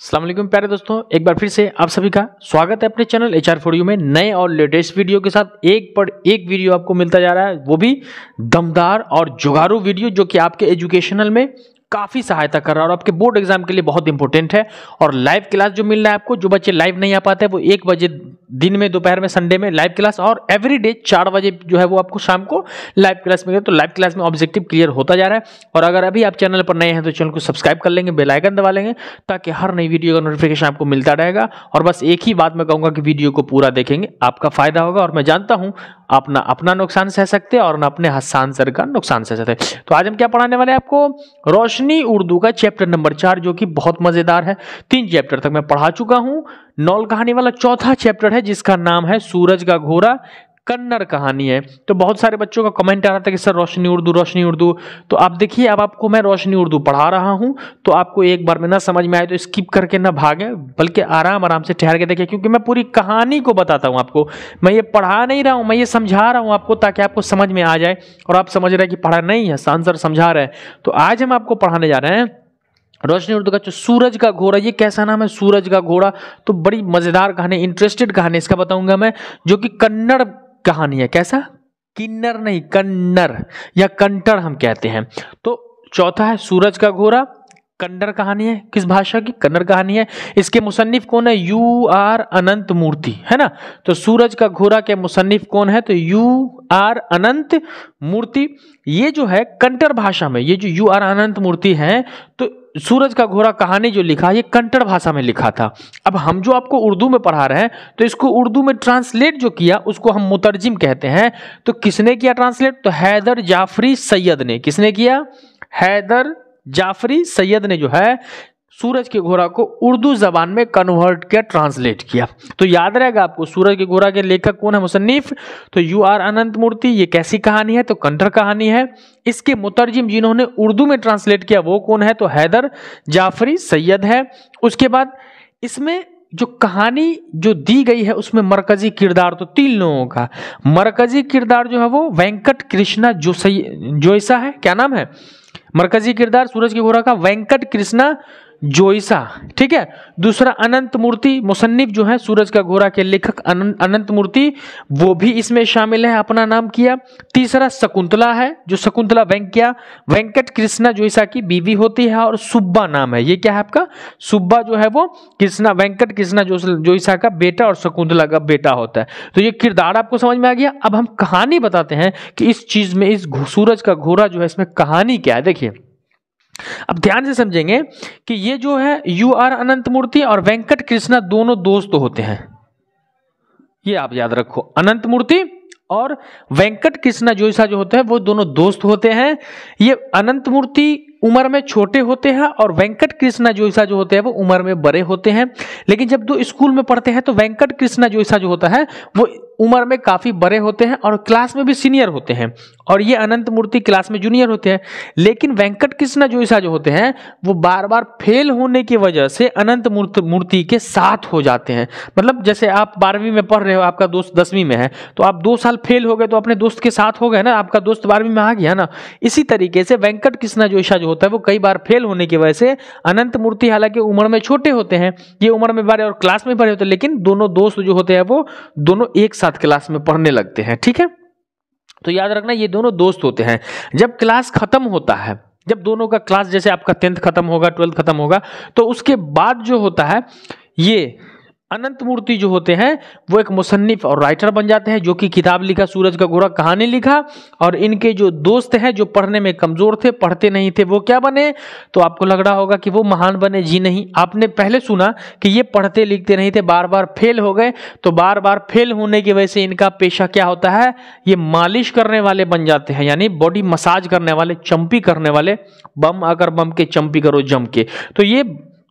असलम प्यारे दोस्तों एक बार फिर से आप सभी का स्वागत है अपने चैनल एच आर में नए और लेटेस्ट वीडियो के साथ एक पर एक वीडियो आपको मिलता जा रहा है वो भी दमदार और जुगारू वीडियो जो कि आपके एजुकेशनल में काफ़ी सहायता कर रहा है और आपके बोर्ड एग्जाम के लिए बहुत इंपॉर्टेंट है और लाइव क्लास जो मिल रहा है आपको जो बच्चे लाइव नहीं आ पाते वो एक बजे दिन में दोपहर में संडे में लाइव क्लास और एवरी डे चार बजे जो है वो आपको शाम को लाइव क्लास मिले तो लाइव क्लास में ऑब्जेक्टिव क्लियर होता जा रहा है और अगर अभी आप चैनल पर नए हैं तो चैनल को सब्सक्राइब कर लेंगे बेलाइकन दबा लेंगे ताकि हर नई वीडियो का नोटिफिकेशन आपको मिलता रहेगा और बस एक ही बात मैं कहूँगा कि वीडियो को पूरा देखेंगे आपका फायदा होगा और मैं जानता हूँ आप ना अपना नुकसान सह सकते और ना अपने हस्तांसर का नुकसान सह सकते तो आज हम क्या पढ़ाने वाले हैं आपको रोशन रोशनी उर्दू का चैप्टर नंबर चार जो कि बहुत मजेदार है तीन चैप्टर तक मैं पढ़ा चुका हूं नॉल कहानी वाला चौथा चैप्टर है जिसका नाम है सूरज का घोरा कन्नड़ कहानी है तो बहुत सारे बच्चों का कमेंट आ रहा था कि सर रोशनी उर्दू रोशनी उर्दू तो आप देखिए अब आपको मैं रोशनी उर्दू पढ़ा रहा हूँ तो आपको एक बार में ना समझ में आए तो स्किप करके ना भागे बल्कि आराम आराम से ठहर के देखिए क्योंकि मैं पूरी कहानी को बताता हूँ आपको मैं ये पढ़ा नहीं रहा हूँ मैं ये समझा रहा हूँ आपको ताकि आपको समझ में आ जाए और आप समझ रहे कि पढ़ा नहीं है आंसर समझा रहे हैं तो आज हम आपको पढ़ाने जा रहे हैं रोशनी उर्दू का जो सूरज का घोड़ा ये कैसा नाम है सूरज का घोड़ा तो बड़ी मज़ेदार कहानी इंटरेस्टेड कहानी इसका बताऊंगा मैं जो कि कन्नड़ कहानी है कैसा किन्नर नहीं कन्नर या कंटर हम कहते हैं तो चौथा है सूरज का घोरा कन्नर कहानी है किस भाषा की कन्नर कहानी है इसके मुसन्फ कौन है यू आर अनंत मूर्ति है ना तो सूरज का घोरा के मुसन्फ कौन है तो यू आर अनंत मूर्ति ये जो है कंटर भाषा में ये जो यू आर अनंत मूर्ति है तो सूरज का घोड़ा कहानी जो लिखा ये कंटड़ भाषा में लिखा था अब हम जो आपको उर्दू में पढ़ा रहे हैं तो इसको उर्दू में ट्रांसलेट जो किया उसको हम मुतरजिम कहते हैं तो किसने किया ट्रांसलेट तो हैदर जाफरी सैयद ने किसने किया हैदर जाफरी सैयद ने जो है सूरज के घोड़ा को उर्दू जबान में कन्वर्ट किया ट्रांसलेट किया तो याद रहेगा आपको सूरज के घोड़ा के लेखक कौन है मुसन्फ तो यू आर अनंत मूर्ति ये कैसी कहानी है तो कंटर कहानी है इसके मुतरजिम जिन्होंने उर्दू में ट्रांसलेट किया वो कौन है तो हैदर जाफरी सैयद है उसके बाद इसमें जो कहानी जो दी गई है उसमें मरकजी किरदार तो तीन लोगों का मरकजी किरदार जो है वो वेंकट कृष्णा जोसै जोसा है क्या नाम है मरकजी किरदार सूरज के घोड़ा का वेंकट कृष्णा जोईसा ठीक है दूसरा अनंत मूर्ति मुसन्फ जो है सूरज का घोरा के लेखक अनंत मूर्ति वो भी इसमें शामिल है अपना नाम किया तीसरा शकुंतला है जो शकुंतला वेंकिया वेंकट कृष्णा जोईसा की बीवी होती है और सुब्बा नाम है ये क्या है आपका सुब्बा जो है वो कृष्णा वेंकट कृष्णा जोईसा का बेटा और शकुंतला का बेटा होता है तो ये किरदार आपको समझ में आ गया अब हम कहानी बताते हैं कि इस चीज में इस सूरज का घोरा जो है इसमें कहानी क्या है देखिए अब ध्यान से समझेंगे कि ये जो है यू आर अनंत मूर्ति और वेंकट कृष्णा दोनों दोस्त होते हैं ये आप याद रखो अनंत मूर्ति और वेंकट कृष्णा जोईसा जो होते हैं वो दोनों दोस्त होते हैं ये अनंत मूर्ति उम्र में छोटे होते हैं और वेंकट कृष्णा जोईसा जो होते हैं वो उम्र में बड़े होते हैं लेकिन जब दो स्कूल में पढ़ते हैं तो वेंकट कृष्णा जोईसा जो होता है वो उम्र में काफ़ी बड़े होते हैं और क्लास में भी सीनियर होते हैं और ये अनंत मूर्ति क्लास में जूनियर होते हैं लेकिन वेंकट कृष्णा जोईसा जो होते हैं वो बार बार फेल होने की वजह से अनंत मूर्ति के साथ हो जाते हैं मतलब जैसे आप बारहवीं में पढ़ रहे हो आपका दोस्त दसवीं में है तो आप दो साल फेल हो गए तो अपने दोस्त के साथ हो गए ना आपका दोस्त बारहवीं में आ गया ना इसी तरीके से वेंकट कृष्णा जोईसा जो होता है वो कई बार फेल होने की वजह से अनंत मूर्ति हालांकि उम्र में छोटे होते हैं ये उम्र में बड़े और क्लास में बड़े होते हैं लेकिन दोनों दोस्त जो होते हैं वो दोनों एक साथ क्लास में पढ़ने लगते हैं ठीक है तो याद रखना ये दोनों दोस्त होते हैं जब क्लास खत्म होता है जब दोनों का क्लास जैसे आपका टेंथ खत्म होगा ट्वेल्थ खत्म होगा तो उसके बाद जो होता है ये अनंत मूर्ति जो होते हैं वो एक मुसन्फ़ और राइटर बन जाते हैं जो कि किताब लिखा सूरज का गोरा कहानी लिखा और इनके जो दोस्त हैं जो पढ़ने में कमज़ोर थे पढ़ते नहीं थे वो क्या बने तो आपको लग रहा होगा कि वो महान बने जी नहीं आपने पहले सुना कि ये पढ़ते लिखते नहीं थे बार बार फेल हो गए तो बार बार फेल होने की वजह से इनका पेशा क्या होता है ये मालिश करने वाले बन जाते हैं यानी बॉडी मसाज करने वाले चंपी करने वाले बम अगर बम के चंपी करो जम के तो ये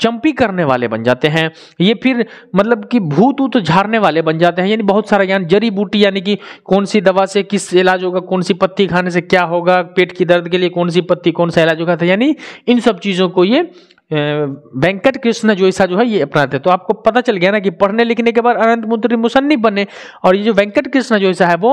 चंपी करने वाले बन जाते हैं ये फिर मतलब कि भूत ऊत झाड़ने वाले बन जाते हैं यानी बहुत सारा ज्ञान जड़ी बूटी यानी कि कौन सी दवा से किस इलाज होगा कौन सी पत्ती खाने से क्या होगा पेट की दर्द के लिए कौन सी पत्ती कौन सा इलाज होगा था तो यानी इन सब चीज़ों को ये वेंकट कृष्ण जो ऐसा जो है ये अपनाते तो आपको पता चल गया ना कि पढ़ने लिखने के बाद अनंत मुद्री मुसन्नी बने और ये जो वेंकट कृष्ण जो ऐसा है वो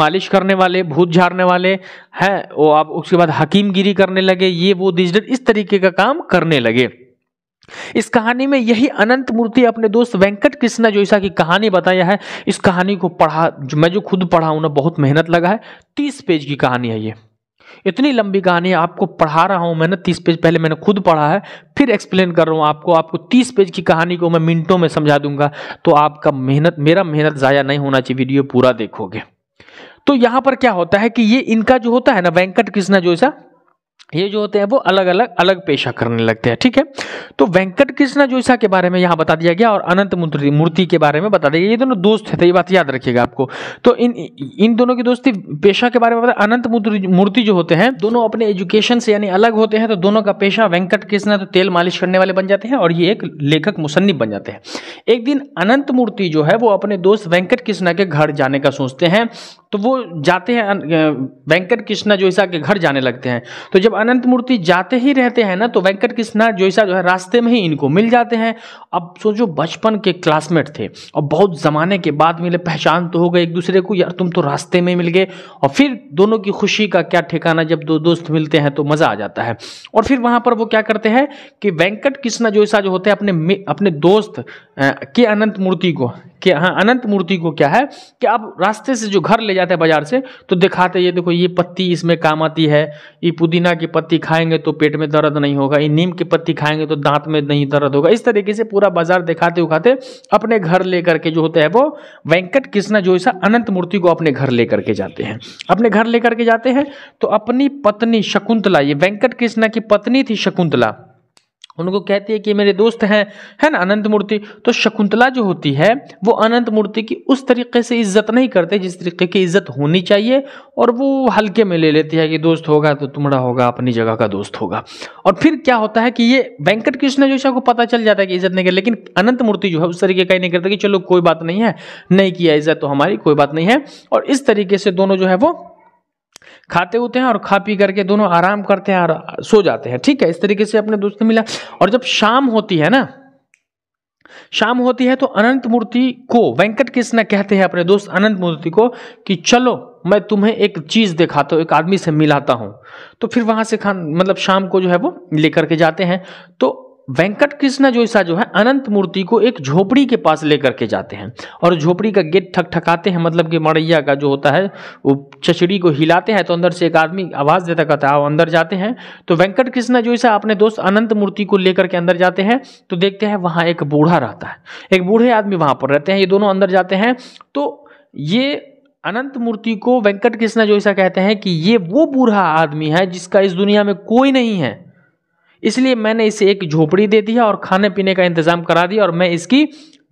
मालिश करने वाले भूत झाड़ने वाले हैं वो आप उसके बाद हकीमगिरी करने लगे ये वो डिजिटल इस तरीके का काम करने लगे इस कहानी में यही अनंत मूर्ति अपने दोस्त वेंकट कृष्णा जोईसा की कहानी बताया है इस कहानी को पढ़ा जो मैं जो खुद पढ़ा हूं ना बहुत मेहनत लगा है तीस पेज की कहानी है ये इतनी लंबी कहानी आपको पढ़ा रहा हूं मैंने तीस पेज पहले मैंने खुद पढ़ा है फिर एक्सप्लेन कर रहा हूं आपको आपको तीस पेज की कहानी को मैं मिनटों में समझा दूंगा तो आपका मेहनत मेरा मेहनत ज़ाया नहीं होना चाहिए वीडियो पूरा देखोगे तो यहां पर क्या होता है कि ये इनका जो होता है ना वेंकट कृष्णा जोईसा ये जो होते हैं वो अलग अलग अलग पेशा करने लगते हैं ठीक है तो वेंकट कृष्ण जोईसा के बारे में यहाँ बता दिया गया और अनंत मूर्ति मूर्ति के बारे में बता दिया गया ये दोनों दोस्त थे तो ये बात याद रखिएगा आपको तो इन इन दोनों की दोस्ती पेशा के बारे में बता अनंत मूर्ति जो होते हैं दोनों अपने एजुकेशन से यानी अलग होते हैं तो दोनों का पेशा वेंकट कृष्णा तो तेल मालिश करने वाले बन जाते हैं और ये एक लेखक मुसन्फ बन जाते हैं एक दिन अनंत मूर्ति जो है वो अपने दोस्त वेंकट कृष्णा के घर जाने का सोचते हैं तो वो जाते हैं वेंकट कृष्णा जोईसा के घर जाने लगते हैं तो जब अनंत मूर्ति जाते ही रहते हैं ना तो वेंकट कृष्णा जोईसा जो है रास्ते में ही इनको मिल जाते हैं अब सोचो बचपन के क्लासमेट थे और बहुत ज़माने के बाद मिले पहचान तो हो गए एक दूसरे को यार तुम तो रास्ते में मिल गए और फिर दोनों की खुशी का क्या ठिकाना जब दो दोस्त मिलते हैं तो मज़ा आ जाता है और फिर वहाँ पर वो क्या करते हैं कि वेंकट कृष्णा जोईसा जो होते हैं अपने अपने दोस्त के अनंत मूर्ति को कि हाँ अनंत मूर्ति को क्या है कि आप रास्ते से जो घर ले जाता है बाजार से तो दिखाते ये देखो ये पत्ती इसमें काम आती है ये पुदीना की पत्ती खाएंगे तो पेट में दर्द नहीं होगा ये नीम की पत्ती खाएंगे तो दांत में नहीं दर्द होगा इस तरीके से पूरा बाजार दिखाते उखाते अपने घर लेकर के जो होता है वो वेंकट कृष्णा जो ऐसा अनंत मूर्ति को अपने घर लेकर के जाते हैं अपने घर लेकर के जाते हैं तो अपनी पत्नी शकुंतला ये वेंकट कृष्णा की पत्नी थी शकुंतला उनको कहती है कि मेरे दोस्त हैं है ना अनंत मूर्ति तो शकुंतला जो होती है वो अनंत मूर्ति की उस तरीके से इज्जत नहीं करते जिस तरीके की इज्जत होनी चाहिए और वो हल्के में ले लेती है कि दोस्त होगा तो तुम्हारा होगा अपनी जगह का दोस्त होगा और फिर क्या होता है कि ये वेंकट कृष्ण जोशा को पता चल जाता है कि इज्जत नहीं कर लेकिन अनंत मूर्ति जो है उस तरीके का ही नहीं करता कि चलो कोई बात नहीं है नहीं किया इज्जत तो हमारी कोई बात नहीं है और इस तरीके से दोनों जो है वो खाते होते हैं और खा पी करके दोनों आराम करते हैं और सो जाते हैं ठीक है इस तरीके से अपने दोस्त मिला और जब शाम होती है ना शाम होती है तो अनंत मूर्ति को वेंकट कृष्ण कहते हैं अपने दोस्त अनंत मूर्ति को कि चलो मैं तुम्हें एक चीज दिखाता हूं एक आदमी से मिलाता हूं तो फिर वहां से खान मतलब शाम को जो है वो लेकर के जाते हैं तो वेंकट कृष्ण जोईसा जो है अनंत मूर्ति को एक झोपड़ी के पास लेकर के जाते हैं और झोपड़ी का गेट ठकठकाते हैं मतलब कि मड़ैया का जो होता है वो चचड़ी को हिलाते हैं तो अंदर से एक आदमी आवाज़ देता कहता है अंदर जाते हैं तो वेंकट कृष्ण जोईसा अपने दोस्त अनंत मूर्ति को लेकर के अंदर जाते हैं तो देखते हैं वहाँ एक बूढ़ा रहता है एक बूढ़े आदमी वहाँ पर रहते हैं ये दोनों अंदर जाते हैं तो ये अनंत मूर्ति को वेंकट कृष्ण जोईसा कहते हैं कि ये वो बूढ़ा आदमी है जिसका इस दुनिया में कोई नहीं है इसलिए मैंने इसे एक झोपड़ी दे दिया और खाने पीने का इंतज़ाम करा दिया और मैं इसकी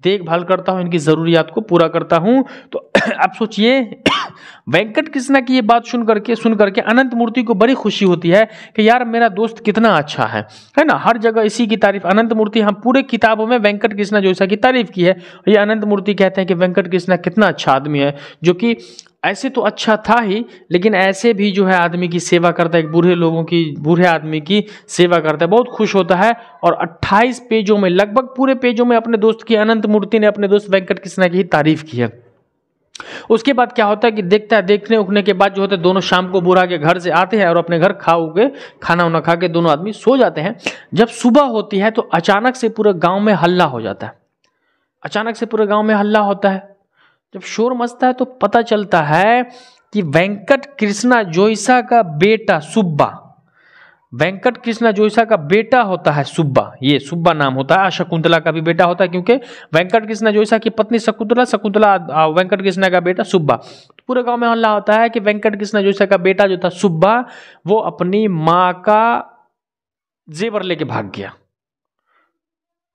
देखभाल करता हूँ इनकी ज़रूरियात को पूरा करता हूँ तो आप सोचिए वेंकट कृष्णा की ये बात सुन करके सुन करके अनंत मूर्ति को बड़ी खुशी होती है कि यार मेरा दोस्त कितना अच्छा है है ना हर जगह इसी की तारीफ अनंत मूर्ति हम हाँ, पूरे किताबों में वेंकट कृष्णा जोशा की तारीफ की है ये अनंत मूर्ति कहते हैं कि वेंकट कृष्णा कितना अच्छा आदमी है जो कि ऐसे तो अच्छा था ही लेकिन ऐसे भी जो है आदमी की सेवा करता है बूढ़े लोगों की बूढ़े आदमी की सेवा करता है बहुत खुश होता है और 28 पेजों में लगभग पूरे पेजों में अपने दोस्त की अनंत मूर्ति ने अपने दोस्त वेंकट कृष्णा की तारीफ की है उसके बाद क्या होता है कि देखता है देखने उठने के बाद जो होता है दोनों शाम को बुरा के घर से आते हैं और अपने घर खा उ खाना उना खा के दोनों आदमी सो जाते हैं जब सुबह होती है तो अचानक से पूरे गाँव में हल्ला हो जाता है अचानक से पूरे गाँव में हल्ला होता है जब शोर मचता है तो पता चलता है कि वेंकट कृष्णा जोईसा का बेटा सुब्बा वेंकट कृष्णा जोईसा का बेटा होता है सुब्बा ये सुब्बा नाम होता है शकुंतला का भी बेटा होता है क्योंकि वेंकट कृष्णा जोईसा की पत्नी शकुंतला शकुंतला वेंकट कृष्णा का बेटा सुब्बा तो पूरे गांव में हल्ला होता है कि वेंकट कृष्णा जोईसा का बेटा जो था सुब्बा वो अपनी माँ का जेवर लेके भाग गया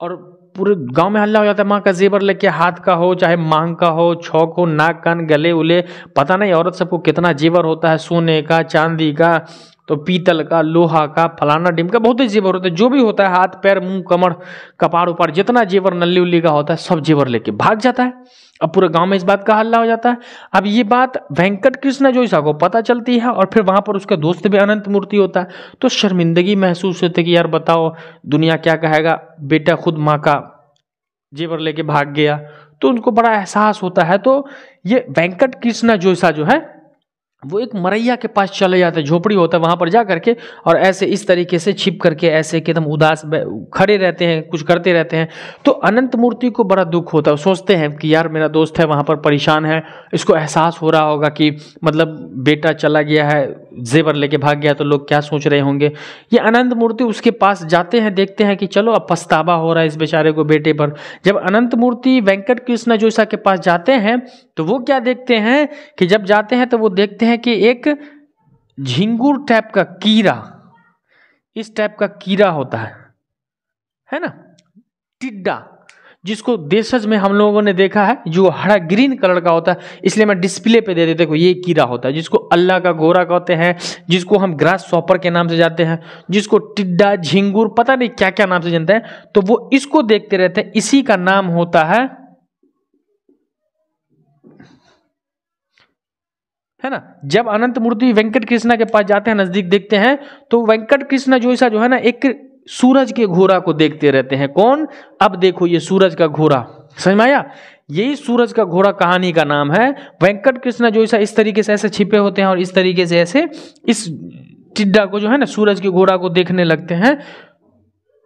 और पूरे गांव में हल्ला हो जाता है माँ का जेवर लेके हाथ का हो चाहे मांग का हो छौक हो नाक कान गले उले पता नहीं औरत सबको कितना जेवर होता है सोने का चांदी का तो पीतल का लोहा का फलाना डिम का बहुत ही जेवर होता है जो भी होता है हाथ पैर मुंह कमर कपाड़ उपाड़ जितना जेवर नल्ली उल्ली का होता है सब जेवर लेके भाग जाता है अब पूरे गांव में इस बात का हल्ला हो जाता है अब ये बात वेंकट कृष्ण जोईसा को पता चलती है और फिर वहां पर उसका दोस्त भी अनंत मूर्ति होता है तो शर्मिंदगी महसूस होती है कि यार बताओ दुनिया क्या कहेगा बेटा खुद माँ का जेवर लेके भाग गया तो उनको बड़ा एहसास होता है तो ये वेंकट कृष्णा जोईसा जो है वो एक मरैया के पास चले जाते हैं झोपड़ी होता है वहाँ पर जा करके और ऐसे इस तरीके से छिप करके ऐसे एकदम उदास खड़े रहते हैं कुछ करते रहते हैं तो अनंत मूर्ति को बड़ा दुख होता है सोचते हैं कि यार मेरा दोस्त है वहाँ पर परेशान है इसको एहसास हो रहा होगा कि मतलब बेटा चला गया है जेवर लेके भाग गया तो लोग क्या सोच रहे होंगे ये अनंत मूर्ति उसके पास जाते हैं देखते हैं कि चलो अब पछतावा हो रहा है इस बेचारे को बेटे पर जब अनंत मूर्ति वेंकट कृष्ण जोशा के पास जाते हैं तो वो क्या देखते हैं कि जब जाते हैं तो वो देखते हैं कि एक झिंगूर टाइप का कीड़ा इस टाइप का कीड़ा होता है है ना टिड्डा जिसको देशज में हम लोगों ने देखा है जो हरा ग्रीन कलर का होता है इसलिए मैं डिस्प्ले पे दे देते ये कीड़ा होता है जिसको अल्लाह का गोरा कहते हैं जिसको हम ग्रास सॉपर के नाम से जानते हैं जिसको टिड्डा झिंगूर पता नहीं क्या क्या नाम से जानते हैं तो वो इसको देखते रहते हैं इसी का नाम होता है है ना जब अनंत मूर्ति वेंकट कृष्णा के पास जाते हैं नजदीक देखते हैं तो वेंकट कृष्णा जो ऐसा जो है ना एक सूरज के घोरा को देखते रहते हैं कौन अब देखो ये सूरज का घोरा समझ में आया यही सूरज का घोड़ा कहानी का नाम है वेंकट कृष्ण जो ऐसा इस तरीके से ऐसे छिपे होते हैं और इस तरीके से ऐसे इस टिड्डा को जो है ना सूरज के घोड़ा को देखने लगते हैं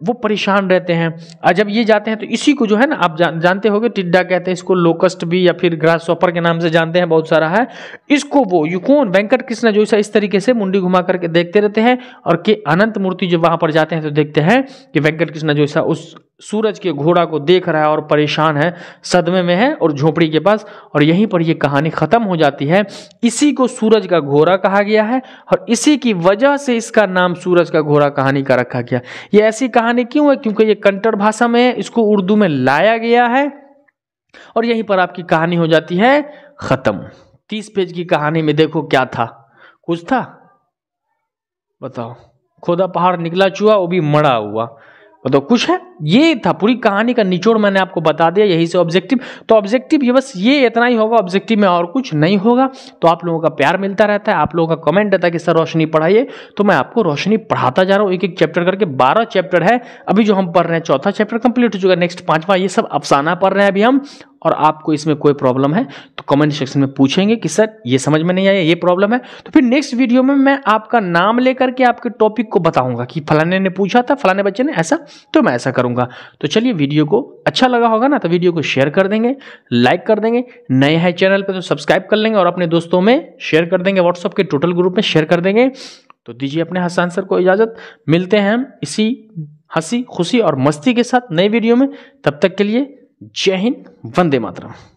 वो परेशान रहते हैं और जब ये जाते हैं तो इसी को जो है ना आप जान, जानते होंगे टिड्डा कहते हैं इसको लोकस्ट भी या फिर ग्रास सॉपर के नाम से जानते हैं बहुत सारा है इसको वो युकोन वेंकट कृष्ण जो इस तरीके से मुंडी घुमा करके देखते रहते हैं और के अनंत मूर्ति जब वहां पर जाते हैं तो देखते हैं कि वेंकट कृष्ण जो उस सूरज के घोड़ा को देख रहा है और परेशान है सदमे में है और झोपड़ी के पास और यहीं पर यह कहानी खत्म हो जाती है इसी को सूरज का घोड़ा कहा गया है और इसी की वजह से इसका नाम सूरज का घोड़ा कहानी का रखा गया ये ऐसी कहानी कहानी क्यों है क्योंकि ये कंटर भाषा में है इसको उर्दू में लाया गया है और यहीं पर आपकी कहानी हो जाती है ख़त्म तीस पेज की कहानी में देखो क्या था कुछ था बताओ खोदा पहाड़ निकला चुहा वो भी मरा हुआ बताओ कुछ है ये था पूरी कहानी का निचोड़ मैंने आपको बता दिया यही से ऑब्जेक्टिव तो ऑब्जेक्टिव ये बस ये इतना ही होगा ऑब्जेक्टिव में और कुछ नहीं होगा तो आप लोगों का प्यार मिलता रहता है आप लोगों का कमेंट रहता है कि सर रोशनी पढ़ाइए तो मैं आपको रोशनी पढ़ाता जा रहा हूँ एक एक चैप्टर करके बारह चैप्टर है अभी जो हम पढ़ रहे हैं चौथा चैप्टर कंप्लीट हो चुका है नेक्स्ट पाँचवा ये सब अफसाना पढ़ रहे हैं अभी हम और आपको इसमें कोई प्रॉब्लम है तो कमेंट सेक्शन में पूछेंगे कि सर ये समझ में नहीं आया ये प्रॉब्लम है तो फिर नेक्स्ट वीडियो में मैं आपका नाम लेकर के आपके टॉपिक को बताऊंगा कि फलाने ने पूछा था फलाने बच्चे ने ऐसा तो मैं ऐसा करूँगा करूंगा तो चलिए वीडियो को अच्छा लगा होगा ना तो वीडियो को शेयर कर देंगे लाइक कर देंगे नए हैं चैनल पे तो सब्सक्राइब कर लेंगे और अपने दोस्तों में शेयर कर देंगे व्हाट्सअप के टोटल ग्रुप में शेयर कर देंगे तो दीजिए अपने हंस आंसर को इजाज़त मिलते हैं हम इसी हंसी खुशी और मस्ती के साथ नए वीडियो में तब तक के लिए जय हिंद वंदे मातरम